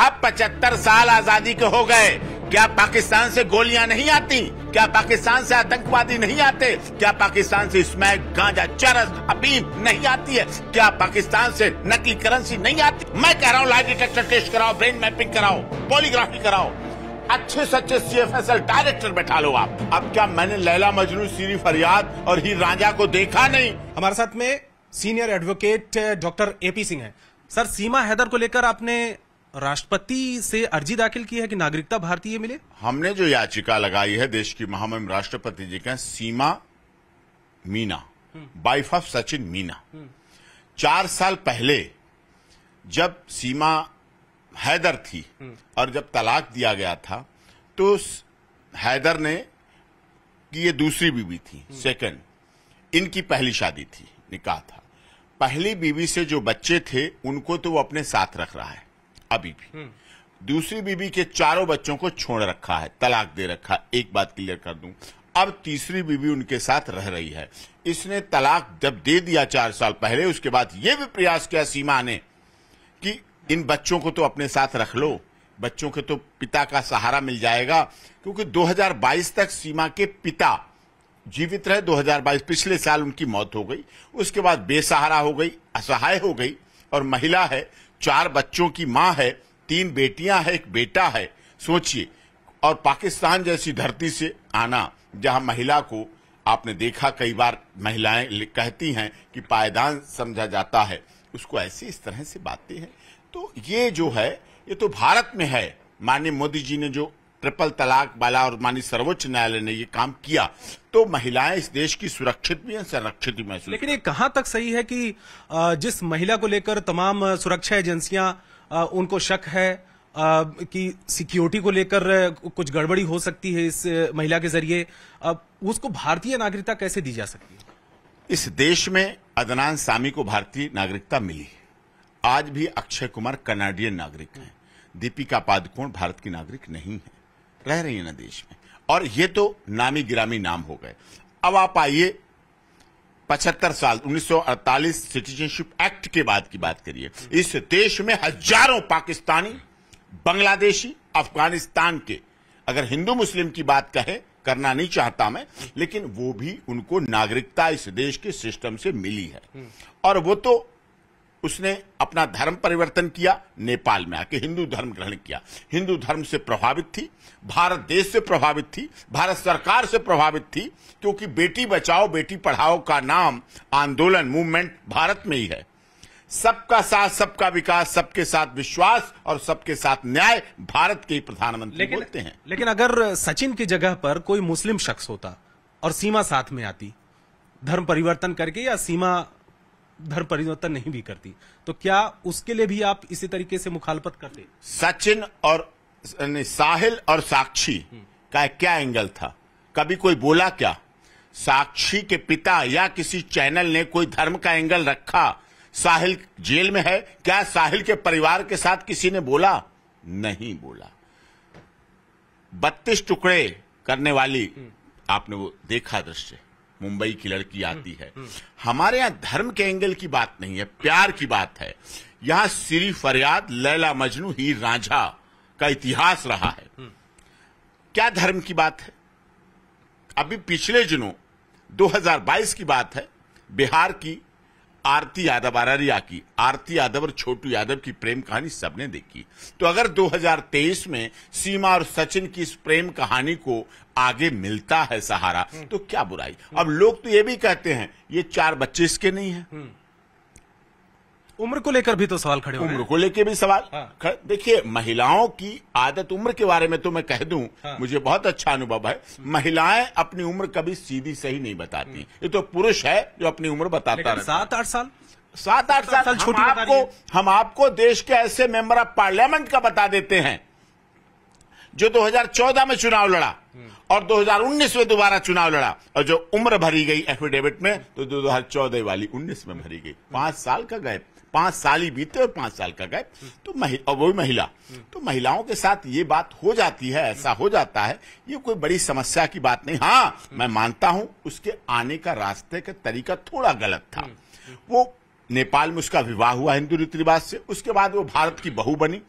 अब 75 साल आजादी के हो गए क्या पाकिस्तान से गोलियां नहीं आती क्या पाकिस्तान से आतंकवादी नहीं आते क्या पाकिस्तान से स्मैक गांजा चरस अबीब नहीं आती है क्या पाकिस्तान से नकली करेंसी नहीं आती मैं कह रहा हूँ लाइव डिटेक्टर टेस्ट कराओ ब्रेन मैपिंग कराओ पोलिग्राफी कराओ अच्छे से अच्छे C F S L director बैठा लो आप अब क्या मैंने लैला मजनू सीरी फरियाद और ही राजा को देखा नहीं हमारे साथ में senior advocate doctor A P Singh है सर सीमा हैदर को लेकर आपने राष्ट्रपति से अर्जी दाखिल की है कि नागरिकता भारतीय मिले हमने जो याचिका लगाई है देश की महामहिम राष्ट्रपति जी का सीमा मीना वाइफ हम्म। ऑफ सचिन मीना हम्म। चार साल पहले जब सीमा हैदर थी हम्म। और जब तलाक दिया गया था तो हैदर ने कि ये दूसरी बीवी थी सेकंड इनकी पहली शादी थी निकाह था पहली बीवी से जो बच्चे थे उनको तो वो अपने साथ रख रहा है अभी भी दूसरी बीबी के चारों बच्चों को छोड़ रखा है तलाक दे रखा है एक बात क्लियर कर दूं अब तीसरी बीबी उनके साथ रह रही है इसने तलाक जब दे दिया चार साल पहले उसके बाद यह भी प्रयास किया सीमा ने कि इन बच्चों को तो अपने साथ रख लो बच्चों के तो पिता का सहारा मिल जाएगा क्योंकि 2022 तक सीमा के पिता जीवित रहे 2022 पिछले साल उनकी मौत हो गई उसके बाद बेसहारा हो गई असहाय हो गई और महिला है चार बच्चों की माँ है तीन बेटियां है एक बेटा है सोचिए और पाकिस्तान जैसी धरती से आना जहां महिला को आपने देखा कई बार महिलाएं कहती हैं कि पायदान समझा जाता है उसको ऐसे इस तरह से बातें हैं तो ये जो है ये तो भारत में है माननीय मोदी जी ने जो ट्रिपल तलाक बाला और मानी सर्वोच्च न्यायालय ने ये काम किया तो महिलाएं इस देश की सुरक्षित भी हैं संरक्षित भी महसूस लेकिन ये कहां तक सही है कि जिस महिला को लेकर तमाम सुरक्षा एजेंसियां उनको शक है कि सिक्योरिटी को लेकर कुछ गड़बड़ी हो सकती है इस महिला के जरिए अब उसको भारतीय नागरिकता कैसे दी जा सकती है इस देश में अदनान सामी को भारतीय नागरिकता मिली आज भी अक्षय कुमार कनाडियन नागरिक हैं दीपिका पादुकोण भारत की नागरिक नहीं है रह रही है ना देश में और ये तो नामी गिरामी नाम हो गए अब आप आइए पचहत्तर साल 1948 सिटीजनशिप एक्ट के बाद की बात करिए इस देश में हजारों पाकिस्तानी बांग्लादेशी अफगानिस्तान के अगर हिंदू मुस्लिम की बात कहे करना नहीं चाहता मैं लेकिन वो भी उनको नागरिकता इस देश के सिस्टम से मिली है और वो तो उसने अपना धर्म परिवर्तन किया नेपाल में आके हिंदू धर्म ग्रहण किया हिंदू धर्म से प्रभावित थी भारत देश से प्रभावित थी भारत सरकार से प्रभावित थी क्योंकि बेटी बचाओ बेटी पढ़ाओ का नाम आंदोलन मूवमेंट भारत में ही है सबका साथ सबका विकास सबके साथ विश्वास और सबके साथ न्याय भारत के प्रधानमंत्री बोलते हैं लेकिन अगर सचिन की जगह पर कोई मुस्लिम शख्स होता और सीमा साथ में आती धर्म परिवर्तन करके या सीमा धर्म परिवर्तन नहीं भी करती तो क्या उसके लिए भी आप इसी तरीके से मुखालपत करते सचिन और साहिल और साक्षी का क्या एंगल था कभी कोई बोला क्या साक्षी के पिता या किसी चैनल ने कोई धर्म का एंगल रखा साहिल जेल में है क्या साहिल के परिवार के साथ किसी ने बोला नहीं बोला बत्तीस टुकड़े करने वाली आपने वो देखा दृश्य मुंबई की लड़की हम्म, आती है हम्म। हमारे यहाँ धर्म के एंगल की बात नहीं है प्यार की बात है यहाँ श्री फरियाद लैला मजनू ही राजा का इतिहास रहा है हम्म। क्या धर्म की बात है अभी पिछले दिनों 2022 की बात है बिहार की आरती यादव अररिया की आरती यादव और छोटू यादव की प्रेम कहानी सबने देखी तो अगर 2023 में सीमा और सचिन की इस प्रेम कहानी को आगे मिलता है सहारा तो क्या बुराई अब लोग तो ये भी कहते हैं ये चार बच्चे इसके नहीं है हम्म। उम्र को लेकर भी तो सवाल खड़े उम्र को लेकर भी सवाल हाँ। देखिए महिलाओं की आदत उम्र के बारे में तो मैं कह दूं हाँ। मुझे बहुत अच्छा अनुभव है महिलाएं अपनी उम्र कभी सीधी सही नहीं बताती ये तो पुरुष है जो अपनी उम्र बताता है सात आठ साल सात आठ साल छोटी आपको हम आपको देश के ऐसे मेंबर ऑफ पार्लियामेंट का बता देते हैं जो 2014 में चुनाव लड़ा और 2019 में दोबारा चुनाव लड़ा और जो उम्र भरी गई एफिडेविट में तो 2014 वाली 19 में भरी गई पांच साल का गैप पांच साल ही बीते और पांच साल का गए तो वही महिला तो महिलाओं के साथ ये बात हो जाती है ऐसा हो जाता है ये कोई बड़ी समस्या की बात नहीं हाँ मैं मानता हूं उसके आने का रास्ते का तरीका थोड़ा गलत था वो नेपाल में उसका विवाह हुआ हिंदू रीति रिवाज से उसके बाद वो भारत की बहू बनी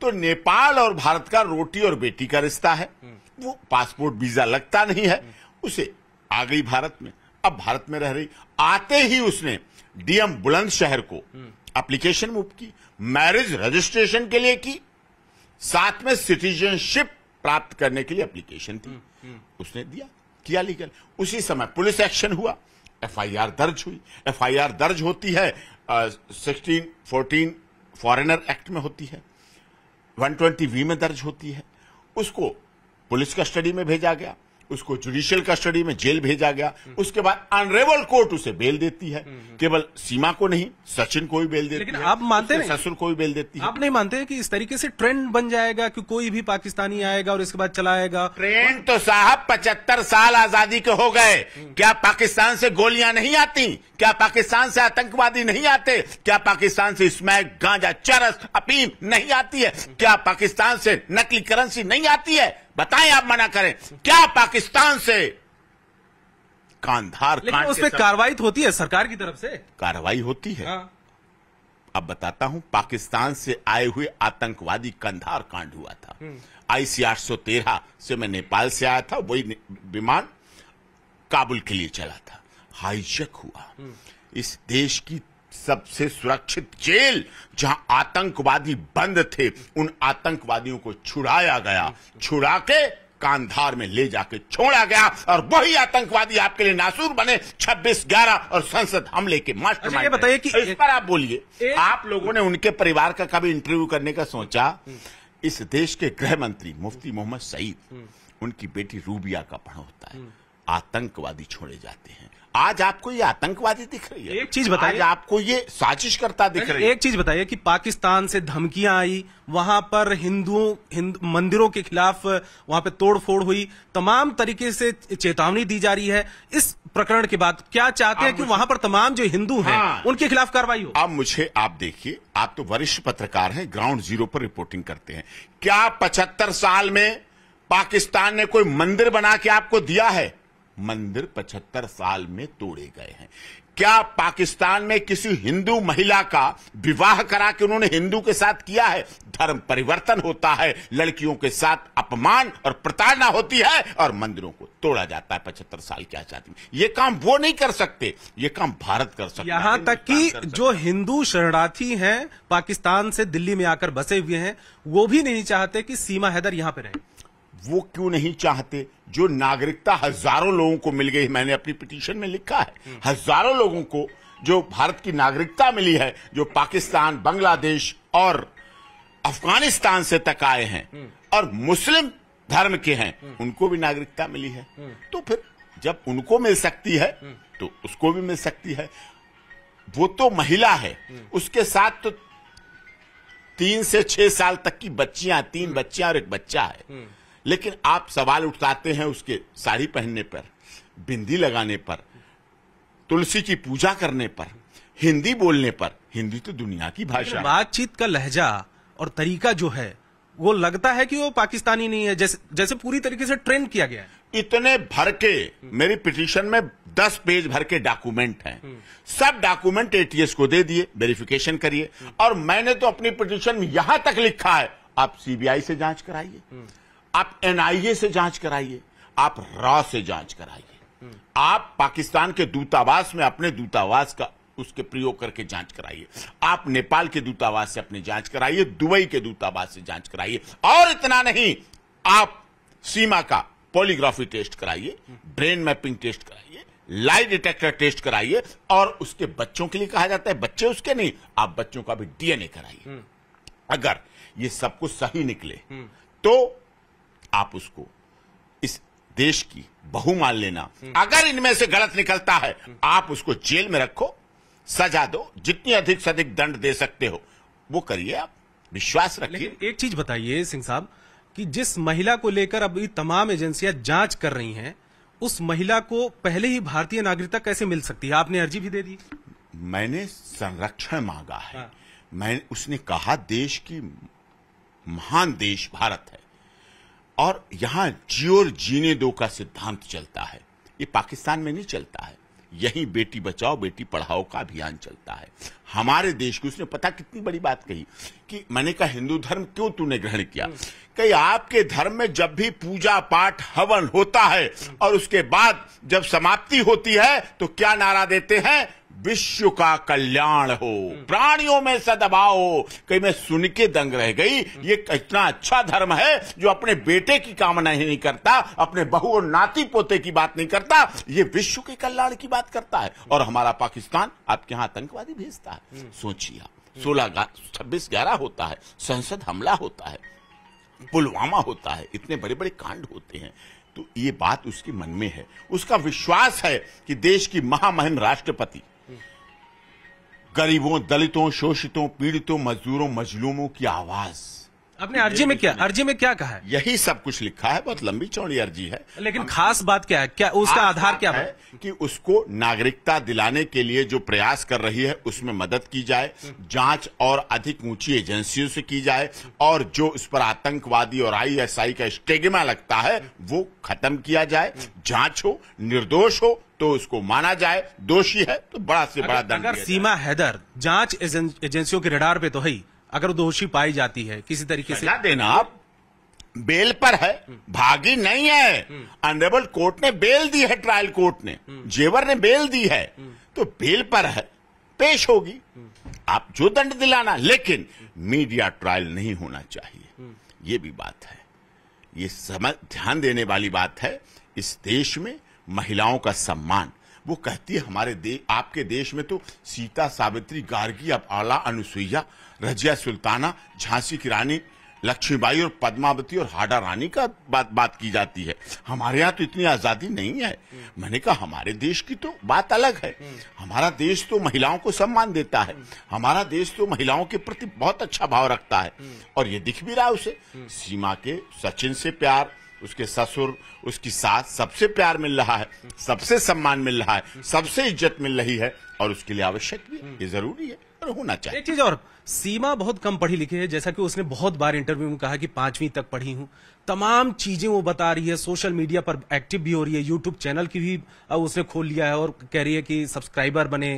तो नेपाल और भारत का रोटी और बेटी का रिश्ता है वो पासपोर्ट वीजा लगता नहीं है उसे आ गई भारत में अब भारत में रह रही आते ही उसने डीएम बुलंदशहर को एप्लीकेशन हम्म। मूव की मैरिज रजिस्ट्रेशन के लिए की साथ में सिटीजनशिप प्राप्त करने के लिए एप्लीकेशन थी हम्म, हम्म। उसने दिया किया लीगल उसी समय पुलिस एक्शन हुआ एफआईआर दर्ज हुई एफआईआर दर्ज होती है सिक्सटीन फोर्टीन फॉरेनर एक्ट में होती है 120 वी में दर्ज होती है उसको पुलिस कस्टडी में भेजा गया उसको जुडिशियल कस्टडी में जेल भेजा गया उसके बाद अनरेबल कोर्ट उसे बेल देती है केवल सीमा को नहीं सचिन को भी बेल देती लेकिन है आप मानते हैं ससुर को भी बेल देती है आप नहीं मानते कि इस तरीके से ट्रेंड बन जाएगा कि कोई भी पाकिस्तानी आएगा और इसके बाद चलाएगा ट्रेंड तो साहब पचहत्तर साल आजादी के हो गए क्या पाकिस्तान से गोलियां नहीं आती क्या पाकिस्तान से आतंकवादी नहीं आते क्या पाकिस्तान से स्मैक गांजा चरस अपीम नहीं आती है क्या पाकिस्तान से नकली करेंसी नहीं आती है बताएं आप मना करें क्या पाकिस्तान से कांधार लेकिन उस पर कार्रवाई तो होती है सरकार की तरफ से कार्रवाई होती है हाँ। अब बताता हूं पाकिस्तान से आए हुए आतंकवादी कंधार कांड हुआ था हम्म। आईसी आठ से मैं नेपाल से आया था वही विमान काबुल के लिए चला था हाईजेक हुआ हम्म। इस देश की सबसे सुरक्षित जेल जहां आतंकवादी बंद थे उन आतंकवादियों को छुड़ाया गया छुड़ा के कांधार में ले जाके छोड़ा गया और वही आतंकवादी आपके लिए नासूर बने 26 ग्यारह और संसद हमले के अच्छा, मास्टर ये बताइए कि तो इस पर आप बोलिए आप लोगों ने उनके परिवार का कभी इंटरव्यू करने का सोचा इस देश के गृह मंत्री मुफ्ती मोहम्मद सईद हम्म। उनकी बेटी रूबिया का पढ़ होता है हम्म। आतंकवादी छोड़े जाते हैं आज आपको ये आतंकवादी दिख रही है एक चीज बताइए आपको ये साजिश करता दिख रही है एक चीज बताइए कि पाकिस्तान से धमकियां आई वहां पर हिंदुओं हिंद, मंदिरों के खिलाफ वहां पे तोड़फोड़ हुई तमाम तरीके से चेतावनी दी जा रही है इस प्रकरण के बाद क्या चाहते हैं कि वहां पर तमाम जो हिंदू हैं हाँ, उनके खिलाफ कार्रवाई हो अब मुझे आप देखिए आप तो वरिष्ठ पत्रकार हैं ग्राउंड जीरो पर रिपोर्टिंग करते हैं क्या पचहत्तर साल में पाकिस्तान ने कोई मंदिर बना के आपको दिया है मंदिर 75 साल में तोड़े गए हैं क्या पाकिस्तान में किसी हिंदू महिला का विवाह करा के उन्होंने हिंदू के साथ किया है धर्म परिवर्तन होता है लड़कियों के साथ अपमान और प्रताड़ना होती है और मंदिरों को तोड़ा जाता है पचहत्तर साल की आजादी में ये काम वो नहीं कर सकते ये काम भारत कर सकते यहाँ तक कि जो हिंदू शरणार्थी हैं पाकिस्तान से दिल्ली में आकर बसे हुए हैं वो भी नहीं चाहते कि सीमा हैदर यहाँ पे रहे वो क्यों नहीं चाहते जो नागरिकता हजारों लोगों को मिल गई मैंने अपनी पिटीशन में लिखा है हजारों लोगों को जो भारत की नागरिकता मिली है जो पाकिस्तान बांग्लादेश और अफगानिस्तान से तक आए हैं और मुस्लिम धर्म के हैं उनको भी नागरिकता मिली है तो फिर जब उनको मिल सकती है तो उसको भी मिल सकती है वो तो महिला है उसके साथ तो तीन से छह साल तक की बच्चियां तीन बच्चियां और एक बच्चा है लेकिन आप सवाल उठाते हैं उसके साड़ी पहनने पर बिंदी लगाने पर तुलसी की पूजा करने पर हिंदी बोलने पर हिंदी तो दुनिया की भाषा बातचीत का लहजा और तरीका जो है वो लगता है कि वो पाकिस्तानी नहीं है जैसे जैसे पूरी तरीके से ट्रेंड किया गया है इतने भर के मेरी पिटीशन में दस पेज भर के डॉक्यूमेंट हैं हम्म। सब डॉक्यूमेंट एटीएस को दे दिए वेरिफिकेशन करिए हम्म। और मैंने तो अपनी पिटीशन में यहां तक लिखा है आप सीबीआई से जांच कराइए हम्म। आप एनआईए से जांच कराइए आप रॉ से जांच कराइए आप पाकिस्तान के दूतावास में अपने दूतावास का उसके प्रयोग करके जांच कराइए आप नेपाल के दूतावास से अपने जांच कराइए दुबई के दूतावास से जांच कराइए और इतना नहीं आप सीमा का पॉलीग्राफी टेस्ट कराइए ब्रेन मैपिंग टेस्ट कराइए लाई डिटेक्टर टेस्ट कराइए और उसके बच्चों के लिए कहा जाता है बच्चे उसके नहीं आप बच्चों का भी डीएनए कराइए हम्म। अगर ये सब कुछ सही निकले हम्म। तो आप उसको इस देश की बहु मान लेना अगर इनमें से गलत निकलता है आप उसको जेल में रखो सजा दो जितनी अधिक से अधिक दंड दे सकते हो वो करिए आप विश्वास रखिए एक चीज बताइए सिंह साहब कि जिस महिला को लेकर अब तमाम एजेंसियां जांच कर रही हैं उस महिला को पहले ही भारतीय नागरिकता कैसे मिल सकती है आपने अर्जी भी दे दी मैंने संरक्षण मांगा है हाँ। मैं उसने कहा देश की महान देश भारत है और यहां जियोर जीने दो का सिद्धांत चलता है ये पाकिस्तान में नहीं चलता है यही बेटी बचाओ बेटी पढ़ाओ का अभियान चलता है हमारे देश की उसने पता कितनी बड़ी बात कही कि मैंने कहा हिंदू धर्म क्यों तूने ग्रहण किया हम्म। कई आपके धर्म में जब भी पूजा पाठ हवन होता है और उसके बाद जब समाप्ति होती है तो क्या नारा देते हैं विश्व का कल्याण हो हम्म। प्राणियों में सदभाव हो कहीं मैं सुन के दंग रह गई हम्म। ये इतना अच्छा धर्म है जो अपने बेटे की कामना ही नहीं करता अपने बहु और नाती पोते की बात नहीं करता ये विश्व के कल्याण की बात करता है हम्म। और हमारा पाकिस्तान आपके यहां आतंकवादी भेजता है सोचिए आप सोलह छब्बीस ग्यारह होता है संसद हमला होता है पुलवामा होता है इतने बड़े बड़े कांड होते हैं तो ये बात उसके मन में है उसका विश्वास है कि देश की महामहिम राष्ट्रपति गरीबों दलितों शोषितों पीड़ितों मजदूरों मजलूमों की आवाज़ आपने अर्जी में क्या अर्जी में क्या कहा है यही सब कुछ लिखा है बहुत लंबी चौड़ी अर्जी है लेकिन खास बात क्या है क्या उसका आधार क्या है कि उसको नागरिकता दिलाने के लिए जो प्रयास कर रही है उसमें मदद की जाए जांच और अधिक ऊंची एजेंसियों से की जाए और जो इस पर आतंकवादी और आईएसआई का स्टेगमा लगता है वो खत्म किया जाए जांच हो निर्दोष हो तो उसको माना जाए दोषी है तो बड़ा से बड़ा दंड अगर सीमा हैदर जांच एजेंसियों के रडार पे तो है अगर दोषी पाई जाती है किसी तरीके से देना आप बेल पर है हम्म। भागी नहीं है अनरेबल हम्म। कोर्ट ने बेल दी है ट्रायल कोर्ट ने हम्म। जेवर ने बेल दी है तो बेल पर है पेश होगी आप जो दंड दिलाना लेकिन मीडिया ट्रायल नहीं होना चाहिए ये भी बात है ये समझ ध्यान देने वाली बात है इस देश में महिलाओं का सम्मान वो कहती है हमारे दे, आपके देश में तो सीता सावित्री गार्गी अब आला अनुसुईया रजिया सुल्ताना झांसी की रानी लक्ष्मीबाई और पद्मावती और हाडा रानी का बात बात की जाती है हमारे यहाँ तो इतनी आज़ादी नहीं है मैंने कहा हमारे देश की तो बात अलग है हमारा देश तो महिलाओं को सम्मान देता है हमारा देश तो महिलाओं के प्रति बहुत अच्छा भाव रखता है और ये दिख भी रहा है उसे सीमा के सचिन से प्यार उसके ससुर उसकी सास सबसे प्यार मिल रहा है सबसे सम्मान मिल रहा है सबसे इज्जत मिल रही है और उसके लिए आवश्यक भी ये जरूरी है और होना चाहिए एक चीज और सीमा बहुत कम पढ़ी लिखी है जैसा कि उसने बहुत बार इंटरव्यू में कहा कि पांचवी तक पढ़ी हूँ तमाम चीजें वो बता रही है सोशल मीडिया पर एक्टिव भी हो रही है यूट्यूब चैनल की भी उसने खोल लिया है और कह रही है कि सब्सक्राइबर बने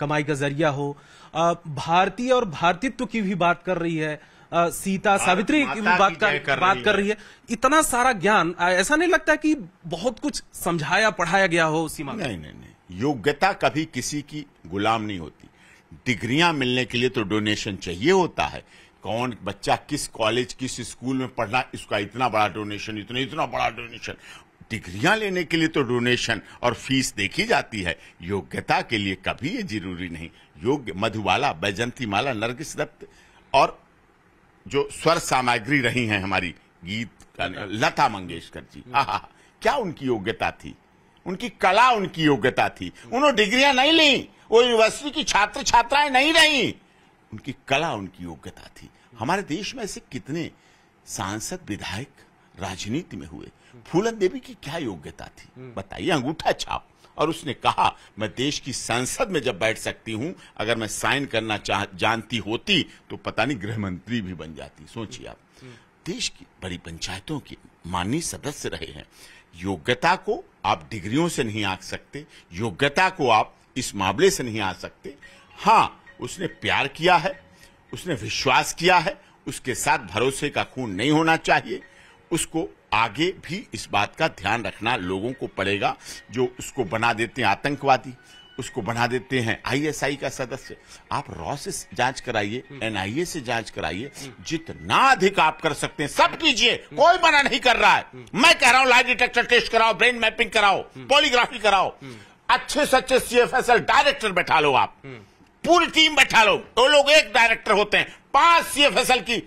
कमाई का जरिया हो भारतीय और भारतीत्व की भी बात कर रही है सीता सावित्री की बात की कर बात कर रही है इतना सारा ज्ञान ऐसा नहीं लगता कि बहुत कुछ समझाया पढ़ाया गया हो सीमा नहीं नहीं नहीं योग्यता कभी किसी की गुलाम नहीं होती डिग्रियां मिलने के लिए तो डोनेशन चाहिए होता है कौन बच्चा किस कॉलेज किस स्कूल में पढ़ना इसका इतना बड़ा डोनेशन इतना इतना बड़ा डोनेशन डिग्रियां लेने के लिए तो डोनेशन और फीस देखी जाती है योग्यता के लिए कभी ये जरूरी नहीं योग्य मधुबाला बैजंती माला नरगिस दत्त और जो स्वर सामग्री रही हैं हमारी गीत लता मंगेशकर जी हम्म। आहा क्या उनकी योग्यता थी उनकी कला उनकी योग्यता थी उन्होंने डिग्रियां नहीं ली वो यूनिवर्सिटी की छात्र छात्राएं नहीं रही उनकी कला उनकी योग्यता थी हमारे देश में ऐसे कितने सांसद विधायक राजनीति में हुए फूलन देवी की क्या योग्यता थी बताइए अंगूठा छाप और उसने कहा मैं देश की संसद में जब बैठ सकती हूं अगर मैं साइन करना चाह जानती होती तो पता नहीं गृह मंत्री भी बन जाती सोचिए आप देश की बड़ी पंचायतों की माननीय सदस्य रहे हैं योग्यता को आप डिग्रियों से नहीं आ सकते योग्यता को आप इस मामले से नहीं आ सकते हाँ उसने प्यार किया है उसने विश्वास किया है उसके साथ भरोसे का खून नहीं होना चाहिए उसको आगे भी इस बात का ध्यान रखना लोगों को पड़ेगा जो उसको बना देते हैं आतंकवादी उसको बना देते हैं आईएसआई का सदस्य आप रॉ से जांच कराइए एनआईए से जांच कराइए जितना अधिक आप कर सकते हैं सब कीजिए कोई मना नहीं कर रहा है मैं कह रहा हूं लाइट डिटेक्टर टेस्ट कराओ ब्रेन मैपिंग कराओ पॉलीग्राफी कराओ अच्छे से अच्छे सीएफएसएल डायरेक्टर बैठा लो आप पूरी टीम बैठा लो दो तो लोग एक डायरेक्टर होते हैं पांच सीएफएसएल की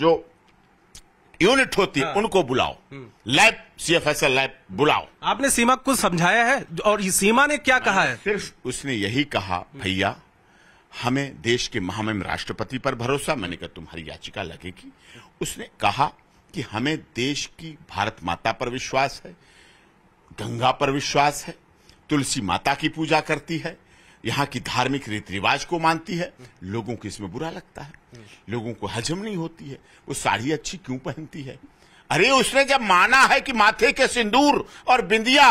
जो यूनिट होती है हाँ। उनको बुलाओ हम्म। लैब सीएफएसएल लैब बुलाओ आपने सीमा को समझाया है और सीमा ने क्या कहा है सिर्फ उसने यही कहा भैया हमें देश के महामहिम राष्ट्रपति पर भरोसा मैंने कहा तुम्हारी याचिका लगेगी उसने कहा कि हमें देश की भारत माता पर विश्वास है गंगा पर विश्वास है तुलसी माता की पूजा करती है यहाँ की धार्मिक रीति रिवाज को मानती है लोगों को इसमें बुरा लगता है लोगों को हजम नहीं होती है वो साड़ी अच्छी क्यों पहनती है अरे उसने जब माना है कि माथे के सिंदूर और बिंदिया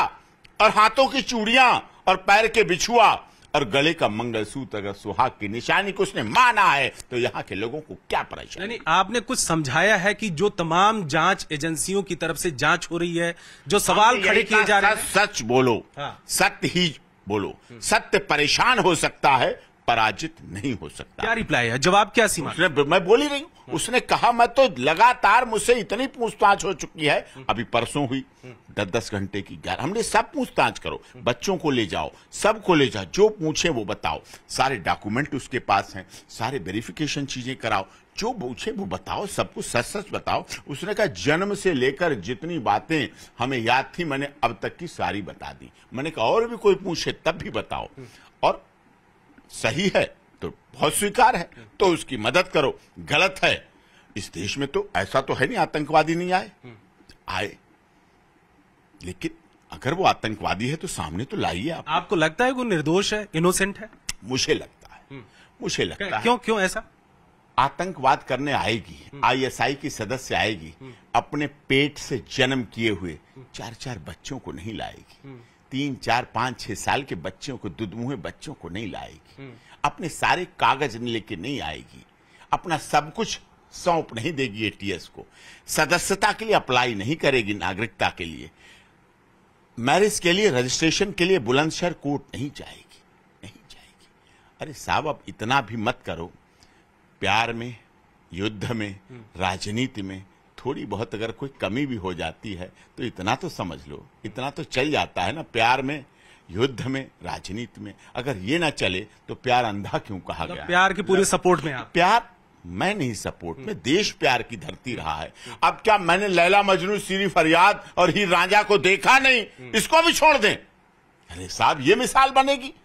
और हाथों की चूड़ियां और पैर के बिछुआ और गले का मंगलसूत्र अगर सुहाग की निशानी को उसने माना है तो यहाँ के लोगों को क्या परेशानी आपने कुछ समझाया है कि जो तमाम जांच एजेंसियों की तरफ से जांच हो रही है जो सवाल तो खड़े किए जा रहे हैं सच बोलो हाँ। सत्य ही बोलो सत्य परेशान हो सकता है पराजित नहीं हो सकता क्या रिप्लाई है जवाब क्या सीमा उसने मैं बोली नहीं हम्म। उसने कहा मैं तो लगातार मुझसे इतनी पूछताछ हो चुकी है हम्म। अभी परसों हुई हम्म। दस दस घंटे की ग्यारह हमने सब पूछताछ करो बच्चों को ले जाओ सब को ले जाओ जो पूछे वो बताओ सारे डॉक्यूमेंट उसके पास हैं सारे वेरिफिकेशन चीजें कराओ जो पूछे वो बताओ सब कुछ सच सच बताओ उसने कहा जन्म से लेकर जितनी बातें हमें याद थी मैंने अब तक की सारी बता दी मैंने कहा और भी कोई पूछे तब भी बताओ और सही है तो बहुत स्वीकार है तो उसकी मदद करो गलत है इस देश में तो ऐसा तो है नहीं आतंकवादी नहीं आए आए लेकिन अगर वो आतंकवादी है तो सामने तो लाइए आप आपको लगता है वो निर्दोष है इनोसेंट है मुझे लगता है हम्म। मुझे लगता क्यों, है क्यों क्यों ऐसा आतंकवाद करने आएगी हम्म। आईएसआई की सदस्य आएगी हम्म। अपने पेट से जन्म किए हुए चार चार बच्चों को नहीं लाएगी तीन चार पांच छह साल के बच्चों को दुदमुहे बच्चों को नहीं लाएगी हम्म। अपने सारे कागज लेके नहीं आएगी अपना सब कुछ सौंप नहीं देगी एटीएस को सदस्यता के लिए अप्लाई नहीं करेगी नागरिकता के लिए मैरिज के लिए रजिस्ट्रेशन के लिए बुलंदशहर कोर्ट नहीं जाएगी नहीं जाएगी अरे साहब अब इतना भी मत करो प्यार में युद्ध में हम्म। राजनीति में थोड़ी बहुत अगर कोई कमी भी हो जाती है तो इतना तो समझ लो इतना तो चल जाता है ना प्यार में युद्ध में राजनीति में अगर ये ना चले तो प्यार अंधा क्यों कहा मतलब गया प्यार की पूरी सपोर्ट में आप प्यार मैं नहीं सपोर्ट में देश प्यार की धरती रहा है अब क्या मैंने लैला मजनू सीरी फरियाद और ही राजा को देखा नहीं हम्म। इसको भी छोड़ दें अरे साहब ये मिसाल बनेगी